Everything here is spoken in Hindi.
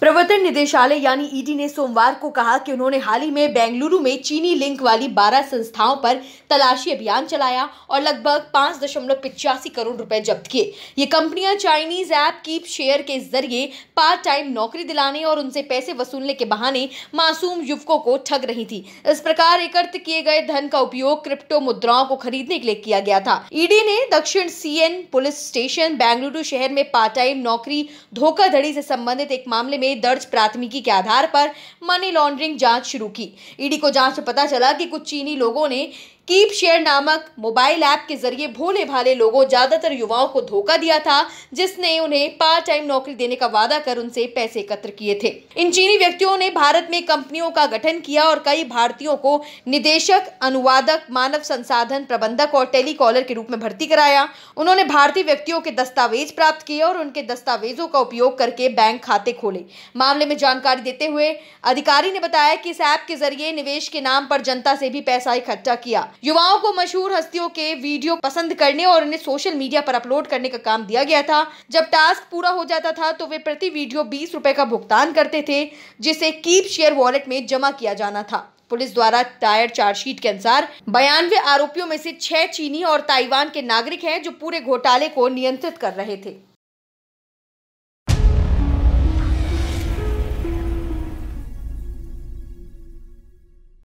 प्रवर्तन निदेशालय यानी ईडी ने सोमवार को कहा कि उन्होंने हाल ही में बेंगलुरु में चीनी लिंक वाली 12 संस्थाओं पर तलाशी अभियान चलाया और लगभग पाँच दशमलव पिचासी करोड़ रुपए जब्त किए ये कंपनियां चाइनीज ऐप कीप शेयर के जरिए पार्ट टाइम नौकरी दिलाने और उनसे पैसे वसूलने के बहाने मासूम युवकों को ठग रही थी इस प्रकार एकत्र किए गए धन का उपयोग क्रिप्टो मुद्राओं को खरीदने के लिए किया गया था ईडी ने दक्षिण सी पुलिस स्टेशन बेंगलुरु शहर में पार्ट टाइम नौकरी धोखाधड़ी से संबंधित एक मामले में दर्ज प्राथमिकी के आधार पर मनी लॉन्ड्रिंग जांच शुरू की ईडी को जांच में पता चला कि कुछ चीनी लोगों ने कीप शेयर नामक मोबाइल ऐप के जरिए भोले भाले लोगों ज्यादातर युवाओं को धोखा दिया था जिसने उन्हें पार्ट टाइम नौकरी देने का वादा कर उनसे पैसे एकत्र किए थे इन चीनी व्यक्तियों ने भारत में कंपनियों का गठन किया और कई भारतीयों को निदेशक अनुवादक मानव संसाधन प्रबंधक और टेलीकॉलर के रूप में भर्ती कराया उन्होंने भारतीय व्यक्तियों के दस्तावेज प्राप्त किए और उनके दस्तावेजों का उपयोग करके बैंक खाते खोले मामले में जानकारी देते हुए अधिकारी ने बताया कि इस ऐप के जरिए निवेश के नाम पर जनता से भी पैसा इकट्ठा किया युवाओं को मशहूर हस्तियों के वीडियो पसंद करने और उन्हें सोशल मीडिया पर अपलोड करने का काम दिया गया था जब टास्क पूरा हो जाता था तो वे प्रति वीडियो बीस रुपए का भुगतान करते थे जिसे कीप शेयर वॉलेट में जमा किया जाना था पुलिस द्वारा दायर चार्जशीट के अनुसार बयानवे आरोपियों में से छह चीनी और ताइवान के नागरिक हैं जो पूरे घोटाले को नियंत्रित कर रहे थे